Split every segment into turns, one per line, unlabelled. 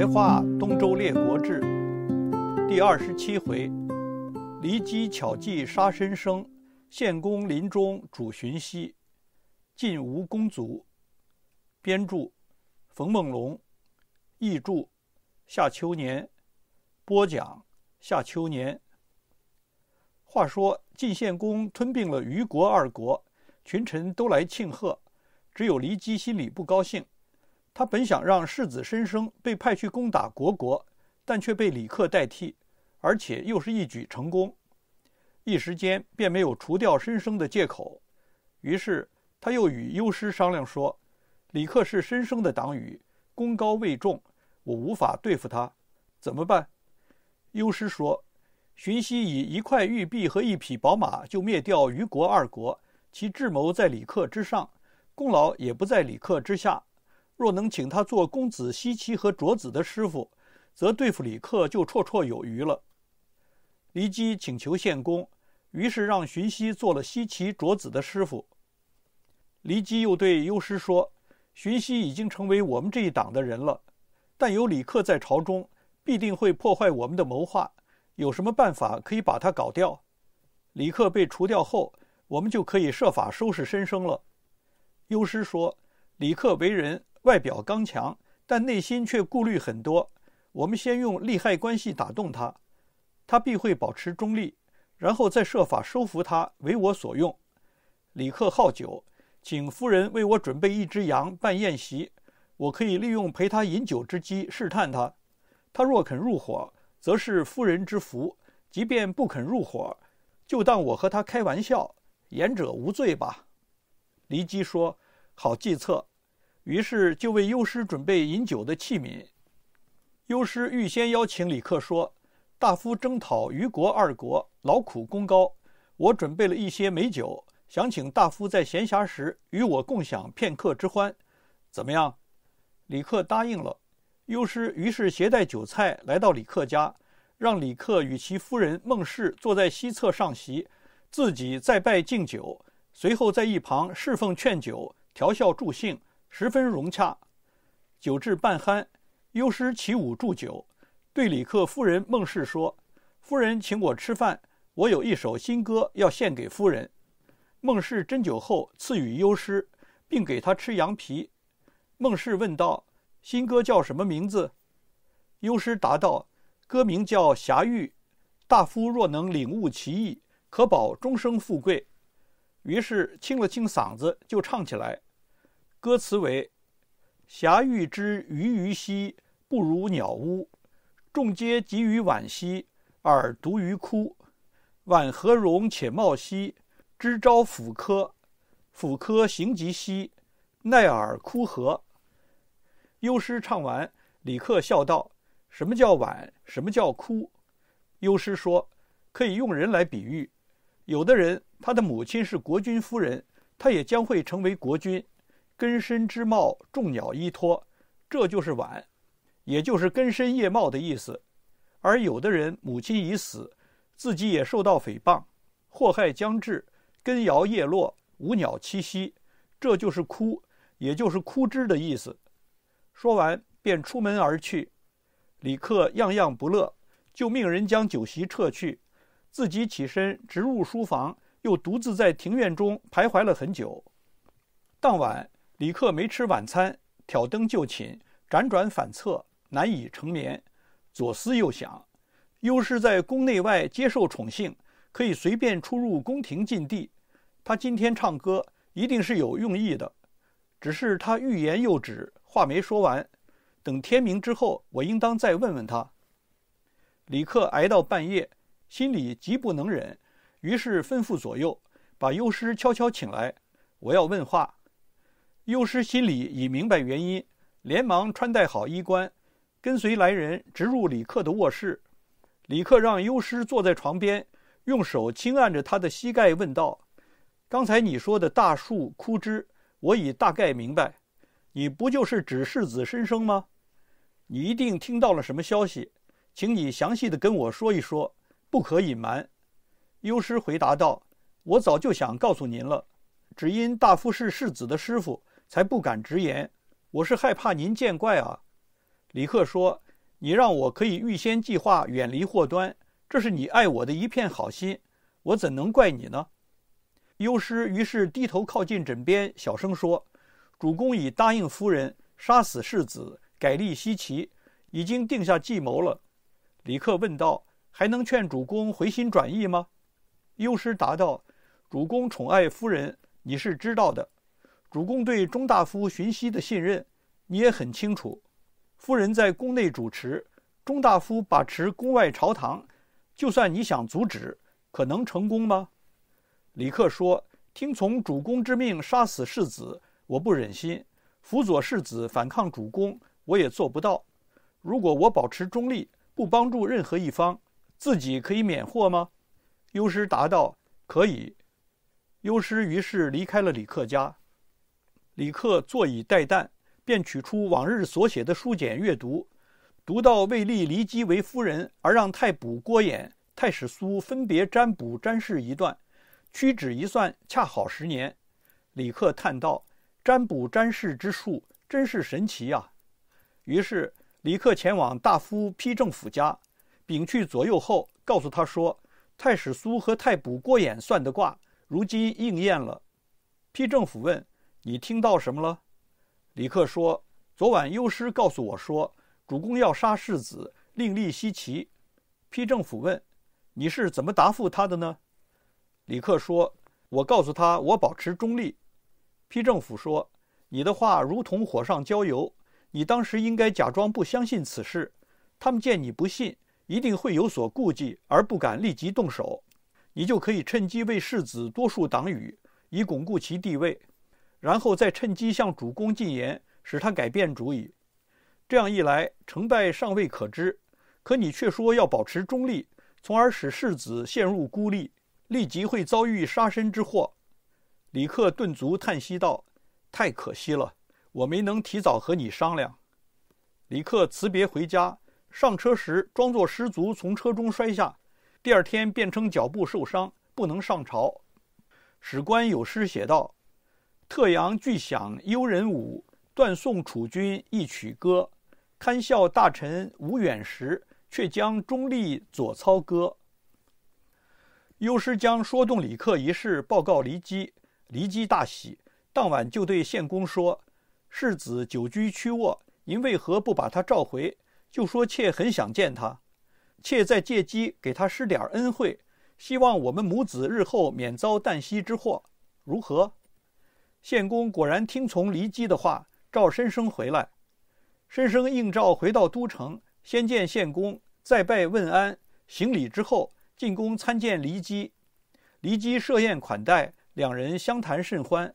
《白话东周列国志》第二十七回：骊姬巧计杀申生，献公临终主荀息。晋吴公族，编著，冯梦龙译著，夏秋年播讲，夏秋年。话说晋献公吞并了虞国二国，群臣都来庆贺，只有骊姬心里不高兴。他本想让世子申生被派去攻打国国，但却被李克代替，而且又是一举成功，一时间便没有除掉申生的借口。于是他又与优师商量说：“李克是申生的党羽，功高位重，我无法对付他，怎么办？”优师说：“荀息以一块玉璧和一匹宝马就灭掉虞国二国，其智谋在李克之上，功劳也不在李克之下。”若能请他做公子西岐和卓子的师傅，则对付李克就绰绰有余了。骊姬请求献公，于是让荀息做了西岐、卓子的师傅。骊姬又对优师说：“荀息已经成为我们这一党的人了，但有李克在朝中，必定会破坏我们的谋划。有什么办法可以把他搞掉？李克被除掉后，我们就可以设法收拾申生了。”优师说：“李克为人……”外表刚强，但内心却顾虑很多。我们先用利害关系打动他，他必会保持中立，然后再设法收服他为我所用。李克好酒，请夫人为我准备一只羊办宴席，我可以利用陪他饮酒之机试探他。他若肯入伙，则是夫人之福；即便不肯入伙，就当我和他开玩笑，言者无罪吧。黎姬说：“好计策。”于是就为优师准备饮酒的器皿。优师预先邀请李克说：“大夫征讨虞国二国，劳苦功高，我准备了一些美酒，想请大夫在闲暇时与我共享片刻之欢，怎么样？”李克答应了。优师于是携带酒菜来到李克家，让李克与其夫人孟氏坐在西侧上席，自己再拜敬酒，随后在一旁侍奉劝酒、调笑助兴。十分融洽。酒至半酣，优师起舞祝酒，对李克夫人孟氏说：“夫人请我吃饭，我有一首新歌要献给夫人。”孟氏斟酒后赐予优师，并给他吃羊皮。孟氏问道：“新歌叫什么名字？”优师答道：“歌名叫《侠玉》，大夫若能领悟其意，可保终生富贵。”于是清了清嗓子，就唱起来。歌词为：“霞欲之鱼鱼兮，不如鸟屋；众皆集于晚兮，尔独于哭。晚何容且貌兮，知朝俯科。俯科行疾兮，奈尔枯何？”优师唱完，李克笑道：“什么叫晚？什么叫哭？”优师说：“可以用人来比喻。有的人，他的母亲是国君夫人，他也将会成为国君。”根深枝茂，众鸟依托，这就是晚，也就是根深叶茂的意思。而有的人母亲已死，自己也受到诽谤，祸害将至，根摇叶落，无鸟栖息，这就是枯，也就是枯枝的意思。说完，便出门而去。李克样样不乐，就命人将酒席撤去，自己起身直入书房，又独自在庭院中徘徊了很久。当晚。李克没吃晚餐，挑灯就寝，辗转反侧，难以成眠。左思右想，优师在宫内外接受宠幸，可以随便出入宫廷禁地。他今天唱歌一定是有用意的，只是他欲言又止，话没说完。等天明之后，我应当再问问他。李克挨到半夜，心里极不能忍，于是吩咐左右把优师悄悄请来，我要问话。优师心里已明白原因，连忙穿戴好衣冠，跟随来人直入李克的卧室。李克让优师坐在床边，用手轻按着他的膝盖，问道：“刚才你说的大树枯枝，我已大概明白。你不就是指世子申生吗？你一定听到了什么消息，请你详细的跟我说一说，不可隐瞒。”优师回答道：“我早就想告诉您了，只因大夫是世子的师傅。”才不敢直言，我是害怕您见怪啊。李克说：“你让我可以预先计划，远离祸端，这是你爱我的一片好心，我怎能怪你呢？”优师于是低头靠近枕边，小声说：“主公已答应夫人杀死世子，改立西岐，已经定下计谋了。”李克问道：“还能劝主公回心转意吗？”优师答道：“主公宠爱夫人，你是知道的。”主公对钟大夫荀息的信任，你也很清楚。夫人在宫内主持，钟大夫把持宫外朝堂，就算你想阻止，可能成功吗？李克说：“听从主公之命，杀死世子，我不忍心；辅佐世子反抗主公，我也做不到。如果我保持中立，不帮助任何一方，自己可以免祸吗？”优师答道：“可以。”优师于是离开了李克家。李克坐以待旦，便取出往日所写的书简阅读，读到魏立黎姬为夫人，而让太卜郭衍、太史苏分别占卜占事一段，屈指一算，恰好十年。李克叹道：“占卜占事之术真是神奇呀！”于是李克前往大夫批政府家，禀去左右后，告诉他说：“太史苏和太卜郭衍算的卦，如今应验了。”批政府问。你听到什么了？李克说：“昨晚幽师告诉我说，主公要杀世子，另立西岐。”批政府问：“你是怎么答复他的呢？”李克说：“我告诉他，我保持中立。”批政府说：“你的话如同火上浇油。你当时应该假装不相信此事，他们见你不信，一定会有所顾忌而不敢立即动手，你就可以趁机为世子多数党羽，以巩固其地位。”然后再趁机向主公进言，使他改变主意。这样一来，成败尚未可知。可你却说要保持中立，从而使世子陷入孤立，立即会遭遇杀身之祸。李克顿足叹息道：“太可惜了，我没能提早和你商量。”李克辞别回家，上车时装作失足从车中摔下。第二天，便称脚部受伤，不能上朝。史官有诗写道。特阳巨响幽人舞，断送楚君一曲歌。堪笑大臣无远识，却将中立左操戈。优师将说动李克一事报告骊姬，骊姬大喜，当晚就对献公说：“世子久居屈沃，您为何不把他召回？就说妾很想见他，妾再借机给他施点恩惠，希望我们母子日后免遭旦夕之祸，如何？”献公果然听从骊姬的话，召申生回来。申生应召回到都城，先见献公，再拜问安，行礼之后进宫参见骊姬。骊姬设宴款待，两人相谈甚欢。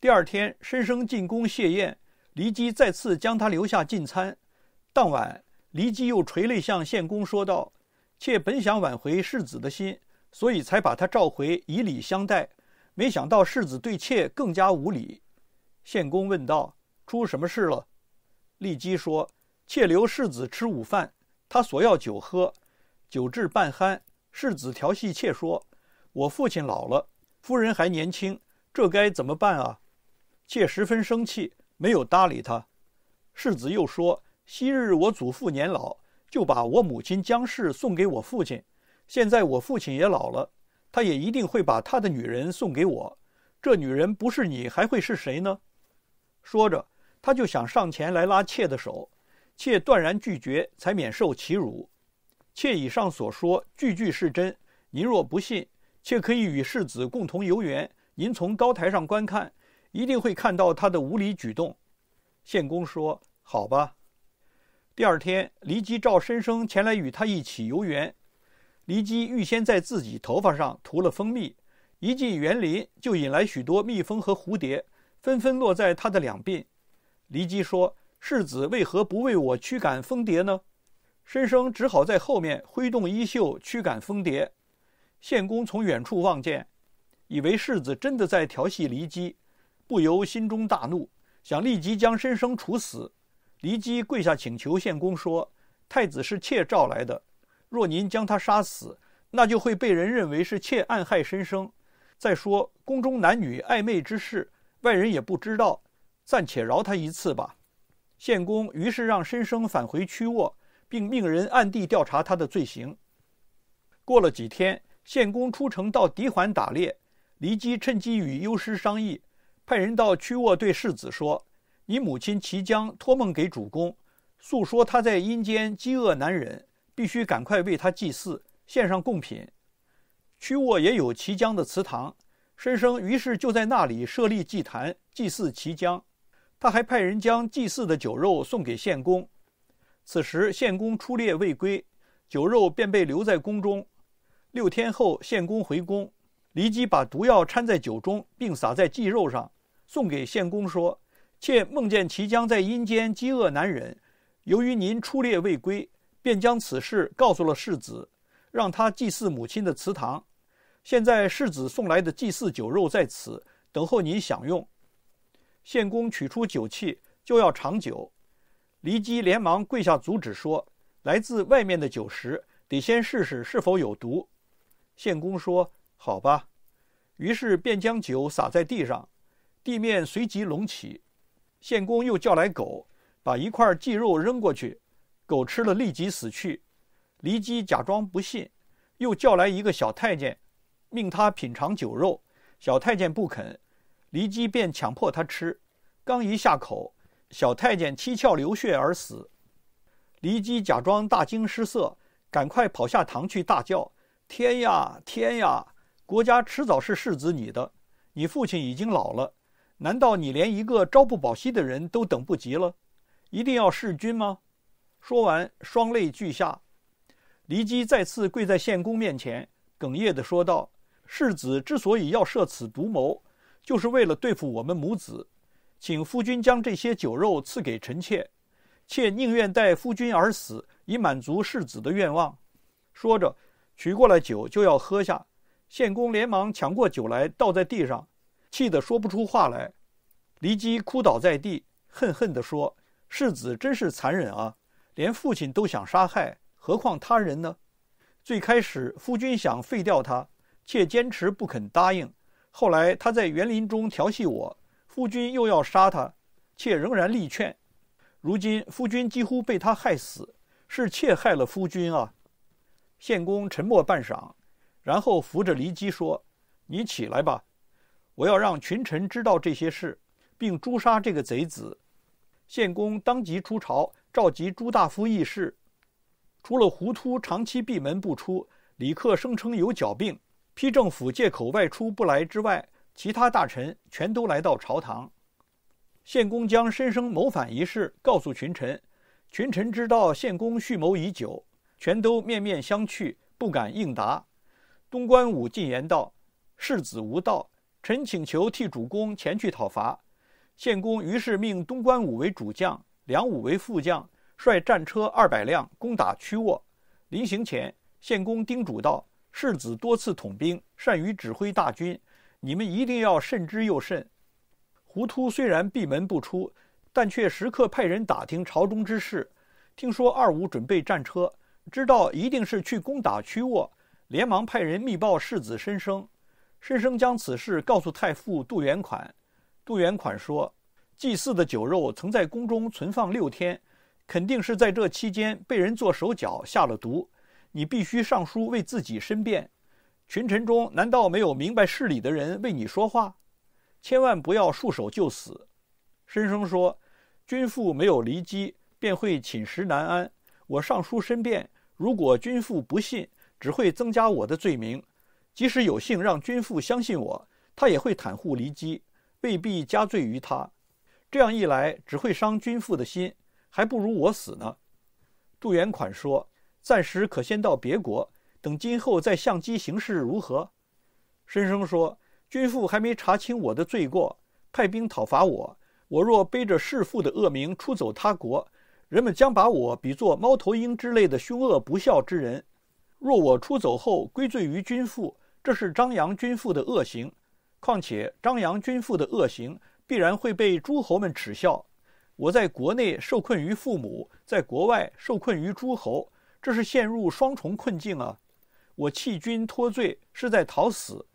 第二天，申生进宫谢宴，骊姬再次将他留下进餐。当晚，骊姬又垂泪向献公说道：“妾本想挽回世子的心，所以才把他召回，以礼相待。”没想到世子对妾更加无礼。献公问道：“出什么事了？”骊姬说：“妾留世子吃午饭，他索要酒喝，酒至半酣，世子调戏妾说：‘我父亲老了，夫人还年轻，这该怎么办啊？’妾十分生气，没有搭理他。世子又说：‘昔日我祖父年老，就把我母亲姜氏送给我父亲，现在我父亲也老了。’”他也一定会把他的女人送给我，这女人不是你还会是谁呢？说着，他就想上前来拉妾的手，妾断然拒绝，才免受其辱。妾以上所说句句是真，您若不信，妾可以与世子共同游园，您从高台上观看，一定会看到他的无理举动。献公说：“好吧。”第二天，骊姬召申生前来与他一起游园。骊姬预先在自己头发上涂了蜂蜜，一进园林就引来许多蜜蜂和蝴蝶，纷纷落在他的两鬓。骊姬说：“世子为何不为我驱赶蜂蝶呢？”申生只好在后面挥动衣袖驱赶蜂蝶。献公从远处望见，以为世子真的在调戏骊姬，不由心中大怒，想立即将申生处死。骊姬跪下请求献公说：“太子是妾召来的。”若您将他杀死，那就会被人认为是妾暗害申生。再说，宫中男女暧昧之事，外人也不知道，暂且饶他一次吧。献公于是让申生返回曲沃，并命人暗地调查他的罪行。过了几天，献公出城到狄环打猎，骊姬趁机与幽师商议，派人到曲沃对世子说：“你母亲齐姜托梦给主公，诉说她在阴间饥饿难忍。”必须赶快为他祭祀，献上贡品。曲沃也有齐江的祠堂，申生于是就在那里设立祭坛祭祀齐江。他还派人将祭祀的酒肉送给献公。此时献公出猎未归，酒肉便被留在宫中。六天后，献公回宫，骊姬把毒药掺在酒中，并撒在祭肉上，送给献公说：“妾梦见齐江在阴间饥饿难忍，由于您出猎未归。”便将此事告诉了世子，让他祭祀母亲的祠堂。现在世子送来的祭祀酒肉在此，等候您享用。献公取出酒器就要尝酒，骊姬连忙跪下阻止，说：“来自外面的酒食得先试试是否有毒。”献公说：“好吧。”于是便将酒洒在地上，地面随即隆起。献公又叫来狗，把一块鸡肉扔过去。狗吃了立即死去，骊姬假装不信，又叫来一个小太监，命他品尝酒肉。小太监不肯，骊姬便强迫他吃。刚一下口，小太监七窍流血而死。骊姬假装大惊失色，赶快跑下堂去大叫：“天呀，天呀！国家迟早是世子你的，你父亲已经老了，难道你连一个朝不保夕的人都等不及了？一定要弑君吗？”说完，双泪俱下。骊姬再次跪在献公面前，哽咽地说道：“世子之所以要设此毒谋，就是为了对付我们母子。请夫君将这些酒肉赐给臣妾，妾宁愿代夫君而死，以满足世子的愿望。”说着，取过了酒就要喝下。献公连忙抢过酒来，倒在地上，气得说不出话来。骊姬哭倒在地，恨恨地说：“世子真是残忍啊！”连父亲都想杀害，何况他人呢？最开始夫君想废掉他，妾坚持不肯答应。后来他在园林中调戏我，夫君又要杀他，妾仍然力劝。如今夫君几乎被他害死，是妾害了夫君啊！献公沉默半晌，然后扶着骊姬说：“你起来吧，我要让群臣知道这些事，并诛杀这个贼子。”献公当即出朝。召集朱大夫议事，除了胡突长期闭门不出，李克声称有脚病，批政府借口外出不来之外，其他大臣全都来到朝堂。献公将申生谋反一事告诉群臣，群臣知道献公蓄谋已久，全都面面相觑，不敢应答。东关武进言道：“世子无道，臣请求替主公前去讨伐。”献公于是命东关武为主将。梁武为副将，率战车二百辆攻打曲沃。临行前，献公叮嘱道：“世子多次统兵，善于指挥大军，你们一定要慎之又慎。”胡突虽然闭门不出，但却时刻派人打听朝中之事。听说二武准备战车，知道一定是去攻打曲沃，连忙派人密报世子申生。申生将此事告诉太傅杜元款，杜元款说。祭祀的酒肉曾在宫中存放六天，肯定是在这期间被人做手脚下了毒。你必须上书为自己申辩。群臣中难道没有明白事理的人为你说话？千万不要束手就死。申生说：“君父没有离姬，便会寝食难安。我上书申辩，如果君父不信，只会增加我的罪名。即使有幸让君父相信我，他也会袒护离姬，未必加罪于他。”这样一来，只会伤君父的心，还不如我死呢。杜元款说：“暂时可先到别国，等今后再相机行事，如何？”申生说：“君父还没查清我的罪过，派兵讨伐我。我若背着弑父的恶名出走他国，人们将把我比作猫头鹰之类的凶恶不孝之人。若我出走后归罪于君父，这是张扬君父的恶行。况且张扬君父的恶行。”必然会被诸侯们耻笑。我在国内受困于父母，在国外受困于诸侯，这是陷入双重困境啊！我弃君脱罪，是在逃死。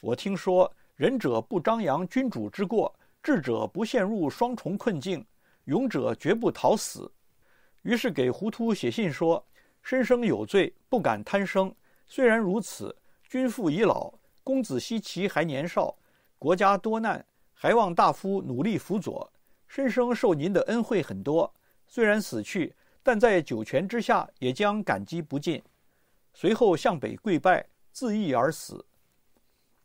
我听说，仁者不张扬君主之过，智者不陷入双重困境，勇者绝不逃死。于是给胡涂写信说：“身生有罪，不敢贪生。虽然如此，君父已老，公子西齐还年少，国家多难。”还望大夫努力辅佐，申生受您的恩惠很多，虽然死去，但在九泉之下也将感激不尽。随后向北跪拜，自缢而死。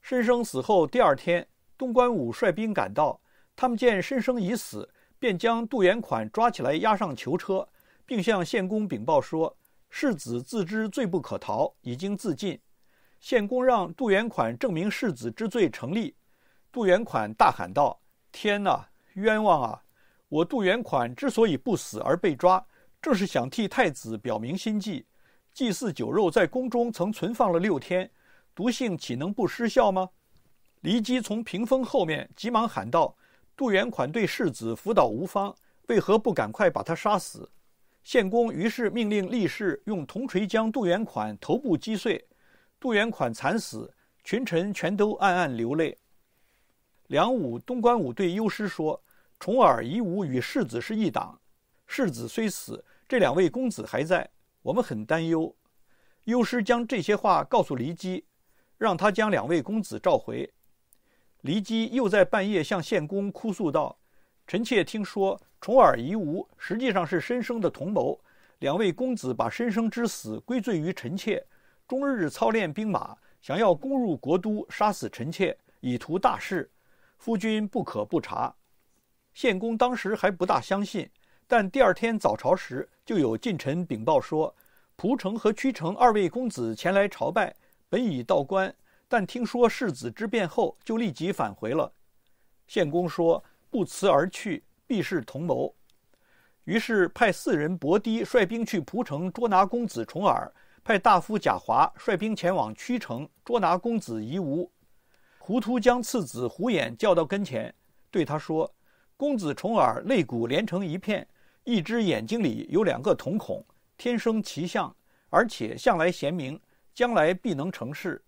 申生死后第二天，东关武率兵赶到，他们见申生已死，便将杜元款抓起来押上囚车，并向献公禀报说，世子自知罪不可逃，已经自尽。献公让杜元款证明世子之罪成立。杜元款大喊道：“天哪，冤枉啊！我杜元款之所以不死而被抓，正是想替太子表明心迹。祭祀酒肉在宫中曾存放了六天，毒性岂能不失效吗？”骊姬从屏风后面急忙喊道：“杜元款对世子辅导无方，为何不赶快把他杀死？”献公于是命令力士用铜锤将杜元款头部击碎。杜元款惨死，群臣全都暗暗流泪。梁武东关武对幽师说：“重耳夷吾与世子是一党，世子虽死，这两位公子还在，我们很担忧。”幽师将这些话告诉骊姬，让他将两位公子召回。骊姬又在半夜向献公哭诉道：“臣妾听说重耳夷吾实际上是申生的同谋，两位公子把申生之死归罪于臣妾，终日操练兵马，想要攻入国都，杀死臣妾，以图大事。”夫君不可不察。献公当时还不大相信，但第二天早朝时，就有近臣禀报说，蒲城和屈城二位公子前来朝拜，本已到关，但听说世子之变后，就立即返回了。献公说：“不辞而去，必是同谋。”于是派四人伯堤率兵去蒲城捉拿公子重耳，派大夫贾华率兵前往屈城捉拿公子夷吾。胡突将次子胡眼叫到跟前，对他说：“公子重耳肋骨连成一片，一只眼睛里有两个瞳孔，天生奇相，而且向来贤明，将来必能成事。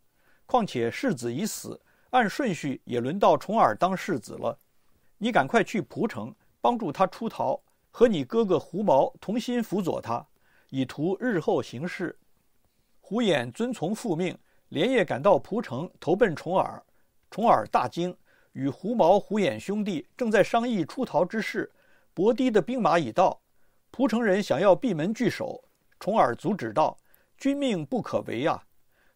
况且世子已死，按顺序也轮到重耳当世子了。你赶快去蒲城，帮助他出逃，和你哥哥胡毛同心辅佐他，以图日后行事。”胡眼遵从父命，连夜赶到蒲城，投奔重耳。重耳大惊，与狐毛、狐偃兄弟正在商议出逃之事。伯狄的兵马已到，蒲城人想要闭门拒守。重耳阻止道：“君命不可违啊！”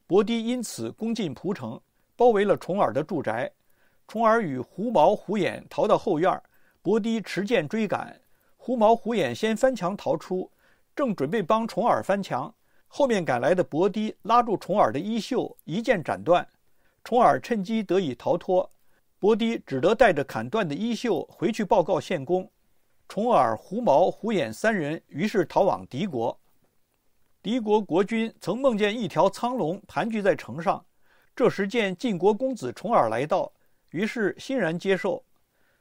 伯狄因此攻进蒲城，包围了重耳的住宅。重耳与狐毛、狐偃逃到后院，伯狄持剑追赶。狐毛、狐偃先翻墙逃出，正准备帮重耳翻墙，后面赶来的伯狄拉住重耳的衣袖，一剑斩断。重耳趁机得以逃脱，伯迪只得带着砍断的衣袖回去报告献公。重耳、胡毛、胡眼三人于是逃往敌国。敌国国君曾梦见一条苍龙盘踞在城上，这时见晋国公子重耳来到，于是欣然接受。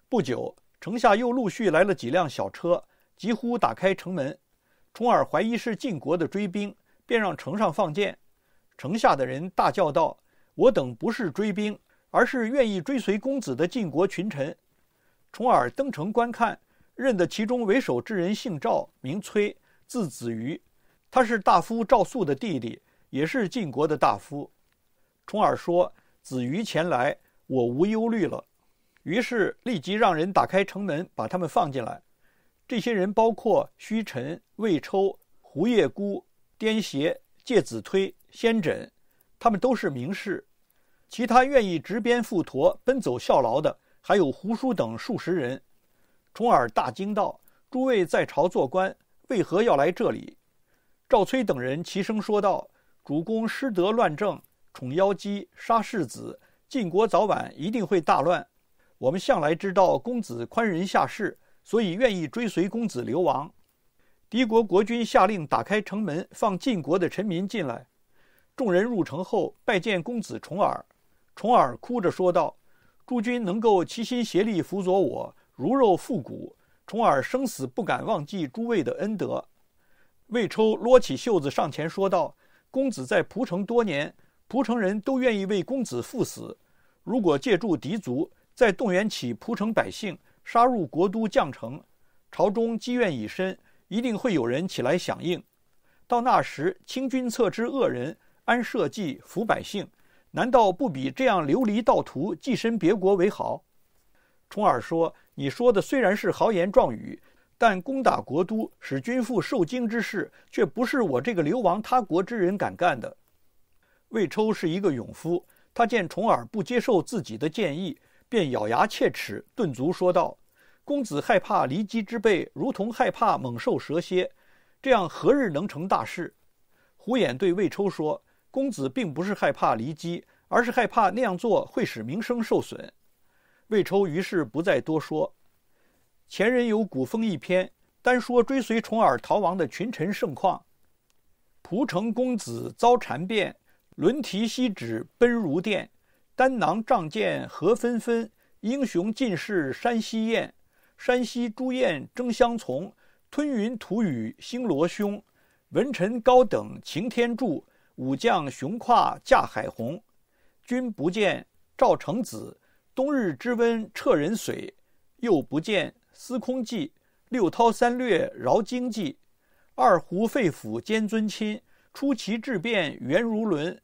不久，城下又陆续来了几辆小车，急呼打开城门。重耳怀疑是晋国的追兵，便让城上放箭。城下的人大叫道。我等不是追兵，而是愿意追随公子的晋国群臣。重耳登城观看，认得其中为首之人姓赵，名崔，字子瑜，他是大夫赵肃的弟弟，也是晋国的大夫。重耳说：“子瑜前来，我无忧虑了。”于是立即让人打开城门，把他们放进来。这些人包括虚臣、魏抽、胡叶孤、颠邪、介子推、先轸，他们都是名士。其他愿意执鞭负橐奔走效劳的，还有胡叔等数十人。重耳大惊道：“诸位在朝做官，为何要来这里？”赵崔等人齐声说道：“主公失德乱政，宠妖姬，杀世子，晋国早晚一定会大乱。我们向来知道公子宽仁下士，所以愿意追随公子流亡。”敌国国君下令打开城门，放晋国的臣民进来。众人入城后，拜见公子重耳。重耳哭着说道：“诸君能够齐心协力辅佐我，如肉复骨。重耳生死不敢忘记诸位的恩德。”魏抽撸起袖子上前说道：“公子在蒲城多年，蒲城人都愿意为公子赴死。如果借助敌族，再动员起蒲城百姓，杀入国都将城，朝中积怨已深，一定会有人起来响应。到那时，清君侧之恶人，安社稷，抚百姓。”难道不比这样流离盗途、寄身别国为好？重耳说：“你说的虽然是豪言壮语，但攻打国都使君父受惊之事，却不是我这个流亡他国之人敢干的。”魏抽是一个勇夫，他见重耳不接受自己的建议，便咬牙切齿、顿足说道：“公子害怕离姬之辈，如同害怕猛兽蛇蝎，这样何日能成大事？”胡衍对魏抽说。公子并不是害怕离姬，而是害怕那样做会使名声受损。魏抽于是不再多说。前人有古风一篇，单说追随重耳逃亡的群臣盛况：蒲城公子遭谗变，轮蹄锡纸奔如电，丹囊仗剑何纷纷？英雄尽是山西雁，山西朱雁争相从，吞云吐雨星罗兄，文臣高等擎天柱。武将雄跨架海虹，君不见赵成子冬日之温彻人髓，又不见司空季六韬三略饶经济，二胡肺腑兼尊亲，出奇制变圆如轮，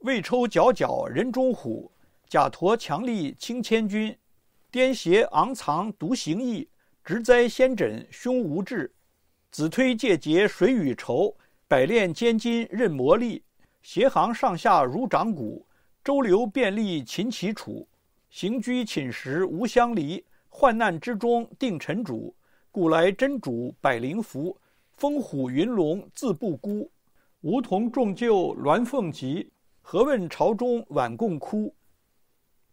未抽皎皎人中虎，甲陀强力轻千钧，颠斜昂藏独行意，直哉先枕胸无志，子推借节谁与仇，百炼千金任磨砺。斜行上下如掌鼓，周流便利秦齐楚。行居寝食无相离，患难之中定臣主。古来真主百灵符，风虎云龙自不孤。梧桐重旧鸾凤集，何问朝中晚共枯。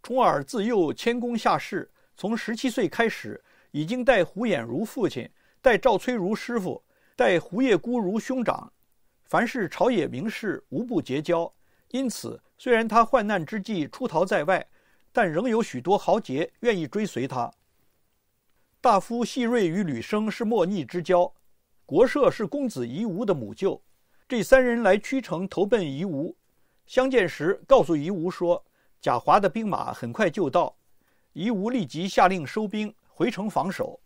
重耳自幼谦恭下士，从十七岁开始，已经待胡衍如父亲，待赵崔如师傅，待胡业孤如兄长。凡是朝野名士，无不结交。因此，虽然他患难之际出逃在外，但仍有许多豪杰愿意追随他。大夫细锐与吕生是莫逆之交，国社是公子夷吾的母舅。这三人来曲城投奔夷吾，相见时告诉夷吾说：“贾华的兵马很快就到。”夷吾立即下令收兵回城防守。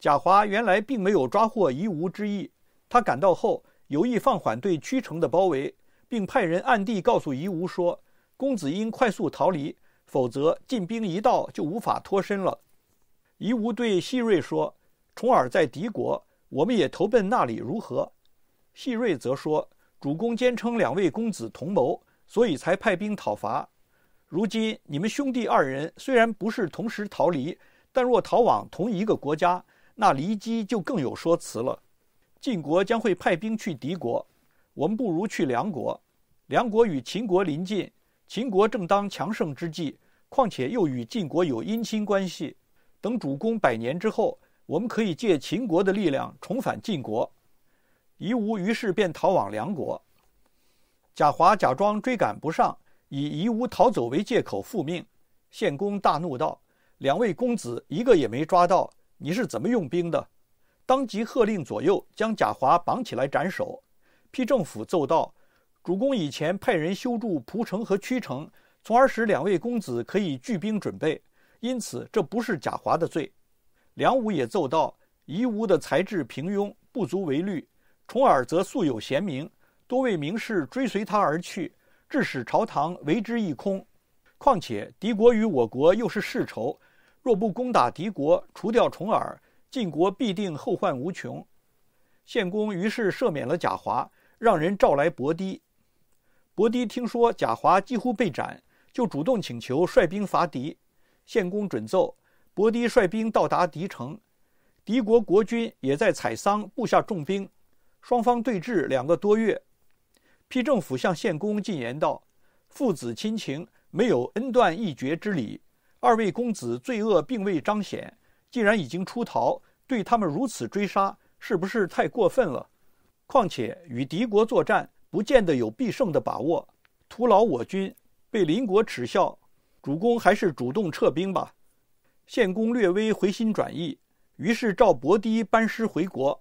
贾华原来并没有抓获夷吾之意，他赶到后。有意放缓对曲城的包围，并派人暗地告诉夷吾说：“公子应快速逃离，否则晋兵一到就无法脱身了。”夷吾对细瑞说：“重耳在敌国，我们也投奔那里如何？”细瑞则说：“主公坚称两位公子同谋，所以才派兵讨伐。如今你们兄弟二人虽然不是同时逃离，但若逃往同一个国家，那离姬就更有说辞了。”晋国将会派兵去敌国，我们不如去梁国。梁国与秦国邻近，秦国正当强盛之际，况且又与晋国有姻亲关系。等主公百年之后，我们可以借秦国的力量重返晋国。夷吾于是便逃往梁国。贾华假装追赶不上，以夷吾逃走为借口复命。献公大怒道：“两位公子一个也没抓到，你是怎么用兵的？”当即喝令左右将贾华绑起来斩首。批政府奏道：“主公以前派人修筑蒲城和曲城，从而使两位公子可以聚兵准备，因此这不是贾华的罪。”梁武也奏道：“夷吾的才智平庸，不足为虑；重耳则素有贤名，多位名士追随他而去，致使朝堂为之一空。况且敌国与我国又是世仇，若不攻打敌国，除掉重耳。”晋国必定后患无穷。献公于是赦免了贾华，让人召来伯堤。伯堤听说贾华几乎被斩，就主动请求率兵伐敌。献公准奏，伯堤率兵到达狄城，狄国国君也在采桑布下重兵，双方对峙两个多月。批政府向献公进言道：“父子亲情没有恩断义绝之理，二位公子罪恶并未彰显。”既然已经出逃，对他们如此追杀，是不是太过分了？况且与敌国作战，不见得有必胜的把握，徒劳我军被邻国耻笑。主公还是主动撤兵吧。献公略微回心转意，于是召伯堤班师回国。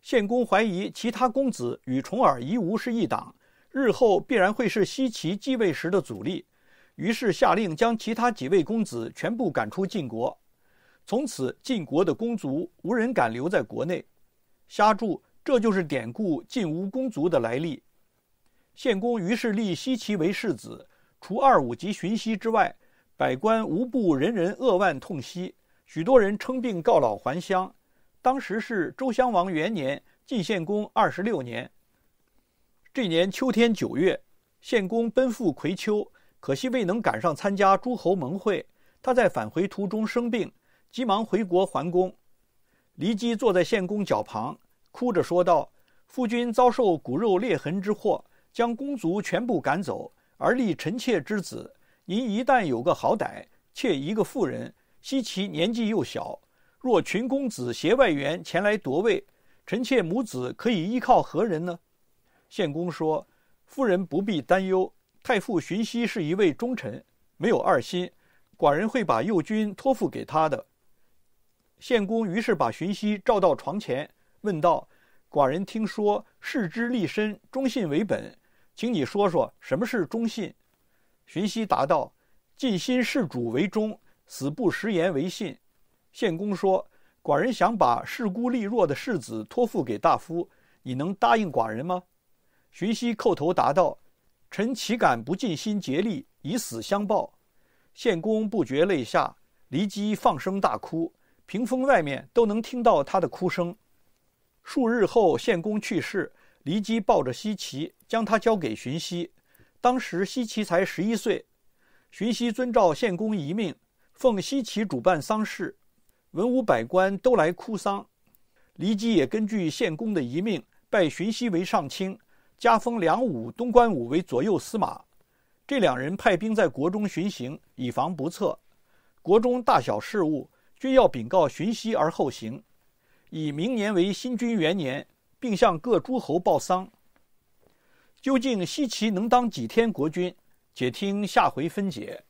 献公怀疑其他公子与重耳、夷吾是一党，日后必然会是西齐继位时的阻力，于是下令将其他几位公子全部赶出晋国。从此，晋国的公族无人敢留在国内。瞎注：这就是典故“晋无公族”的来历。献公于是立奚齐为世子，除二五及荀息之外，百官无不人人扼腕痛惜，许多人称病告老还乡。当时是周襄王元年，晋献公二十六年。这年秋天九月，献公奔赴葵丘，可惜未能赶上参加诸侯盟会。他在返回途中生病。急忙回国还宫，骊姬坐在献公脚旁，哭着说道：“夫君遭受骨肉裂痕之祸，将公族全部赶走，而立臣妾之子。您一旦有个好歹，妾一个妇人，惜其年纪又小，若群公子携外援前来夺位，臣妾母子可以依靠何人呢？”献公说：“妇人不必担忧，太傅荀息是一位忠臣，没有二心，寡人会把幼君托付给他的。”献公于是把荀息召到床前，问道：“寡人听说士之立身，忠信为本，请你说说什么是忠信？”荀息答道：“尽心事主为忠，死不食言为信。”献公说：“寡人想把势孤力弱的世子托付给大夫，你能答应寡人吗？”荀息叩头答道：“臣岂敢不尽心竭力，以死相报？”献公不觉泪下，离姬放声大哭。屏风外面都能听到他的哭声。数日后，献公去世，骊姬抱着西岐，将他交给荀息。当时西岐才十一岁，荀息遵照献公遗命，奉西岐主办丧事，文武百官都来哭丧。骊姬也根据献公的遗命，拜荀息为上卿，加封梁武、东关武为左右司马。这两人派兵在国中巡行，以防不测。国中大小事务。均要禀告荀息而后行，以明年为新君元年，并向各诸侯报丧。究竟西岐能当几天国君，且听下回分解。